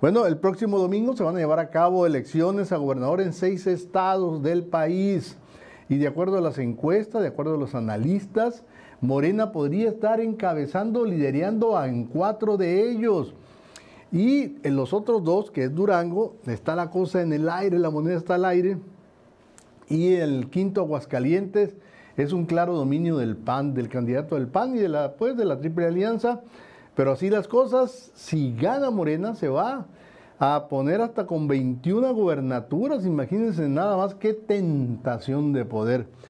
Bueno, el próximo domingo se van a llevar a cabo elecciones a gobernador en seis estados del país. Y de acuerdo a las encuestas, de acuerdo a los analistas, Morena podría estar encabezando, liderando en cuatro de ellos. Y en los otros dos, que es Durango, está la cosa en el aire, la moneda está al aire. Y el quinto, Aguascalientes, es un claro dominio del PAN, del candidato del PAN y de la, pues, de la Triple Alianza. Pero así las cosas, si gana Morena, se va a poner hasta con 21 gubernaturas. Imagínense nada más qué tentación de poder.